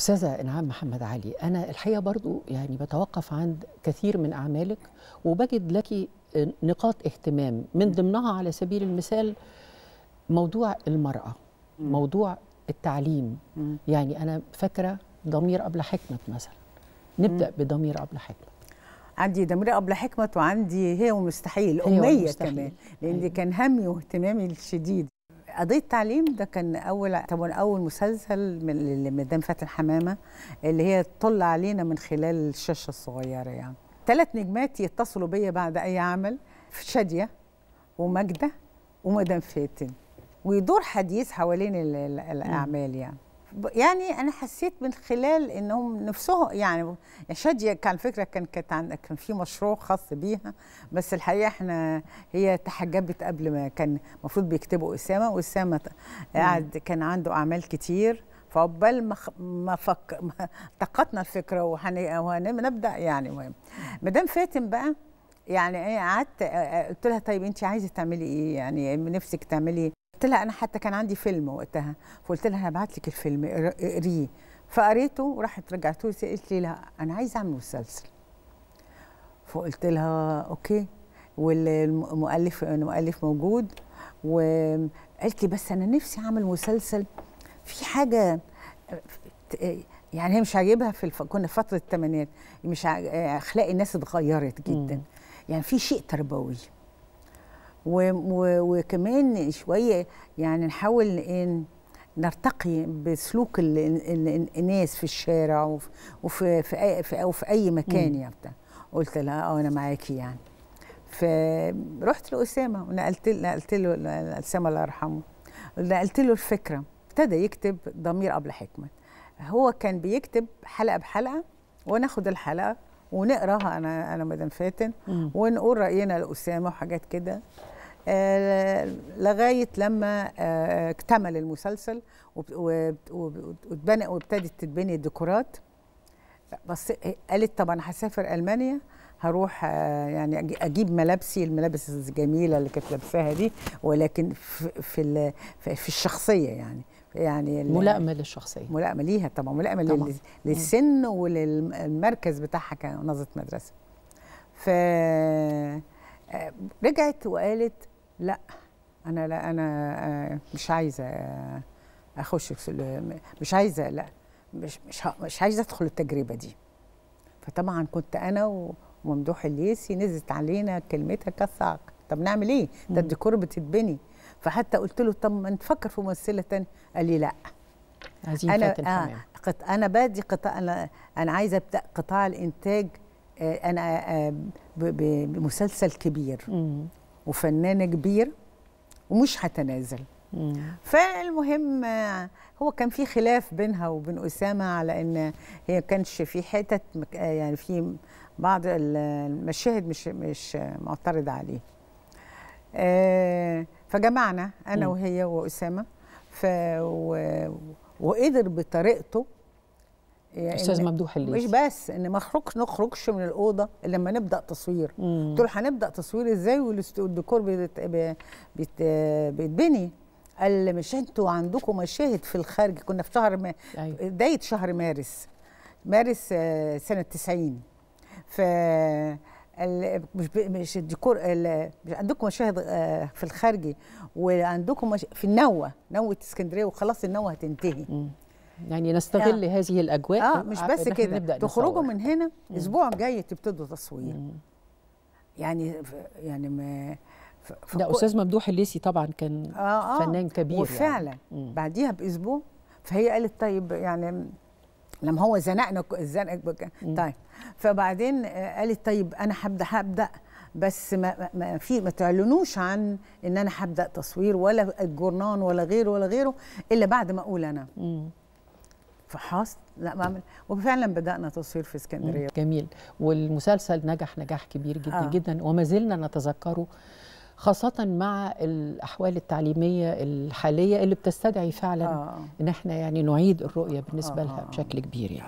أستاذة إنعام محمد علي أنا الحقيقة برضو يعني بتوقف عند كثير من أعمالك وبجد لك نقاط اهتمام من ضمنها على سبيل المثال موضوع المرأة موضوع التعليم يعني أنا فاكرة ضمير قبل حكمة مثلا نبدأ بضمير قبل حكمة عندي ضمير قبل حكمة وعندي هي ومستحيل أمية كمان لأن أيوة. كان همي واهتمامي الشديد قضيه تعليم ده كان اول طبعا اول مسلسل من مدام فاتن حمامه اللي هي تطل علينا من خلال الشاشه الصغيره يعني ثلاث نجمات يتصلوا بيا بعد اي عمل في شاديه وماجده ومدام فاتن ويدور حديث حوالين الاعمال يعني يعني انا حسيت من خلال انهم نفسهم يعني شاديه كان فكره كان كان كان في مشروع خاص بيها بس الحقيقه احنا هي تحجبت قبل ما كان المفروض بيكتبوا اسامه واسامه قاعد كان عنده اعمال كتير فعقبال ما ما فك ما طاقتنا الفكره وهنبدا يعني المهم مدام فاتن بقى يعني إيه، قعدت قلت لها طيب انت عايزه تعملي ايه يعني نفسك تعملي قلت لها انا حتى كان عندي فيلم وقتها فقلت لها انا هبعت لك الفيلم اقريه فقريته وراحت رجعته لي قالت لي لا انا عايزه اعمل مسلسل فقلت لها اوكي والمؤلف المؤلف موجود وقالت لي بس انا نفسي اعمل مسلسل في حاجه يعني هي مش عاجبها في الف... كنا في فتره الثمانينات مش ع... آه، اخلاق الناس اتغيرت جدا م. يعني في شيء تربوي وكمان شويه يعني نحاول ان نرتقي بسلوك الناس في الشارع وفي وفي في أو في اي مكان يعني قلت لها اه انا معاكي يعني فرحت لاسامه ونقلت نقلت له اسامه الله يرحمه نقلت له الفكره ابتدى يكتب ضمير قبل حكمه هو كان بيكتب حلقه بحلقه وانا اخد الحلقه ونقراها انا انا مدام فاتن ونقول راينا لاسامه وحاجات كده آه، لغايه لما آه، اكتمل المسلسل وابتدت تتبني الديكورات بس آه، قالت طب انا هسافر المانيا هروح آه، يعني اجيب ملابسي الملابس الجميله اللي كانت لابساها دي ولكن في في الشخصيه يعني يعني ملائمه للشخصيه ملائمه ليها طبعا ملائمه طبعا. للسن وللمركز بتاعها كنظره مدرسه ف آه، رجعت وقالت لا انا لا انا آه، مش عايزه اخش مش عايزه لا مش مش مش عايزه ادخل التجربه دي فطبعا كنت انا و ممدوح الليسي نزلت علينا كلمتها كالصاعق طب نعمل ايه ده الديكور بتتبني فحتى قلت له طب ما نفكر في ممثله ثانيه قال لي لا انا آه قط... انا بادي قطاع انا انا عايزه ابدا قطاع الانتاج آه، انا آه، بمسلسل كبير وفنانه كبير ومش هتنازل فالمهم هو كان في خلاف بينها وبين اسامه على ان هي كانش في حتت يعني في بعض المشاهد مش مش معترض عليه آه، فجمعنا انا وهي واسامه ف وقدر بطريقته يعني استاذ ممدوح الليث مش بس ان ما اخرجش نخرجش من الاوضه الا لما نبدا تصوير قلت له هنبدا تصوير ازاي والديكور بيتبني قال مش انتوا عندكم مشاهد في الخارج كنا في شهر م... أيوة. بدايه شهر مارس مارس آه، سنه 90 ف مش مش الديكور مش عندكم مشاهد آه، في الخارج وعندكم مش في النوة نوة اسكندرية وخلاص النوة هتنتهي يعني نستغل آه. هذه الأجواء آه مش بس كده تخرجوا من هنا أسبوع جاي تبتدوا تصوير مم. يعني يعني ما ده استاذ ممدوح الليسي طبعا كان آه آه فنان كبير يعني. وفعلا يعني. بعديها باسبوع فهي قالت طيب يعني لما هو زنقنا بك طيب فبعدين آه، قالت طيب انا هبدا هبدا بس ما, ما في ما تعلنوش عن ان انا هبدا تصوير ولا الجورنان ولا غيره ولا غيره الا بعد ما اقول انا فحاصت فحصت لا ما عمل وفعلا بدانا تصوير في اسكندريه جميل والمسلسل نجح نجاح كبير جدا آه. جدا وما زلنا نتذكره خاصة مع الأحوال التعليمية الحالية اللي بتستدعي فعلا آه. إن احنا يعني نعيد الرؤية بالنسبة آه. لها بشكل كبير يعني